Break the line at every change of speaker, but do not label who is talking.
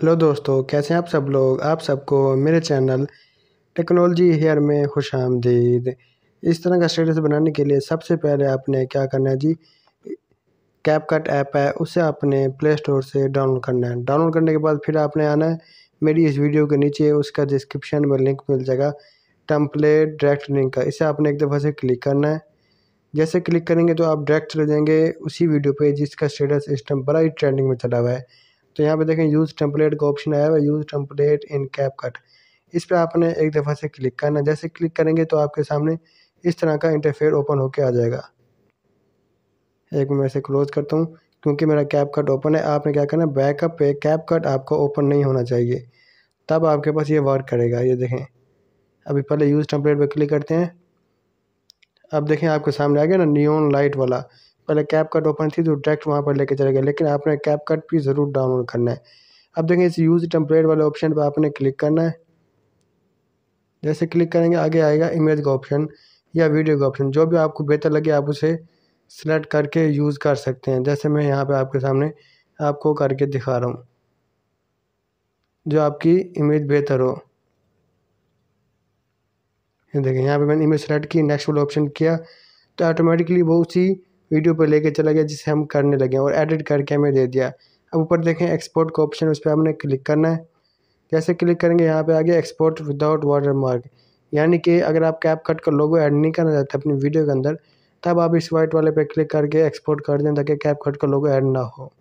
hello दोस्तों कैसे हैं आप सब लोग आप सबको मेरे चैनल टेक्नोलॉजी हेयर में खुश आमदीद इस तरह का स्टेटस बनाने के लिए सबसे पहले आपने क्या करना है जी कैप कट ऐप है उसे आपने प्ले स्टोर से डाउनलोड करना है डाउनलोड करने के बाद फिर आपने आना है मेरी इस वीडियो के नीचे उसका डिस्क्रिप्शन में लिंक मिल जाएगा टम्पलेट डायरेक्ट लिंक का इसे आपने एक दफ़ा से क्लिक करना है जैसे क्लिक करेंगे तो आप डायरेक्ट चले जाएंगे उसी वीडियो पे जिसका स्टेटस इस टाइम बड़ा ही ट्रेंडिंग में चला हुआ है तो यहाँ पे देखें यूज़ टेम्पलेट का ऑप्शन आया हुआ है use template in CapCut इस पर आपने एक दफ़ा से क्लिक करना जैसे क्लिक करेंगे तो आपके सामने इस तरह का इंटरफेयर ओपन होके आ जाएगा एक मैं इसे क्लोज़ करता हूँ क्योंकि मेरा कैप कट ओपन है आपने क्या करना बैकअप पे कैप कट आपको ओपन नहीं होना चाहिए तब आपके पास ये वर्क करेगा ये देखें अभी पहले यूज़ टेम्पलेट पर क्लिक करते हैं अब देखें आपके सामने आ गया ना नियोन लाइट वाला पहले कैप कट ओपन थी तो डायरेक्ट वहाँ पर लेके चले गए लेकिन आपने कैप कट भी ज़रूर डाउनलोड करना है अब देखें इस यूज़ टेम्पलेट वाले ऑप्शन पर आपने क्लिक करना है जैसे क्लिक करेंगे आगे आएगा इमेज का ऑप्शन या वीडियो का ऑप्शन जो भी आपको बेहतर लगे आप उसे सेलेक्ट करके यूज़ कर सकते हैं जैसे मैं यहाँ पर आपके सामने आपको करके दिखा रहा हूँ जो आपकी इमेज बेहतर हो ये देखें यहाँ पे मैंने इमेज सेलेक्ट की नेक्स्ट वाला ऑप्शन किया तो ऑटोमेटिकली वो उसी वीडियो पर लेके चला गया जिसे हम करने लगे और एडिट करके हमें दे दिया अब ऊपर देखें एक्सपोर्ट का ऑप्शन उस पर हमने क्लिक करना है जैसे क्लिक करेंगे यहाँ पे आ गया एक्सपोर्ट विदाउट वाटर मार्क यानी कि अगर आप कैप कट का लोगो ऐड नहीं करना चाहते अपनी वीडियो के अंदर तब आप इस वाइट वाले पे क्लिक करके एक्सपोर्ट कर दें ताकि कैप कट का लोगो ऐड ना हो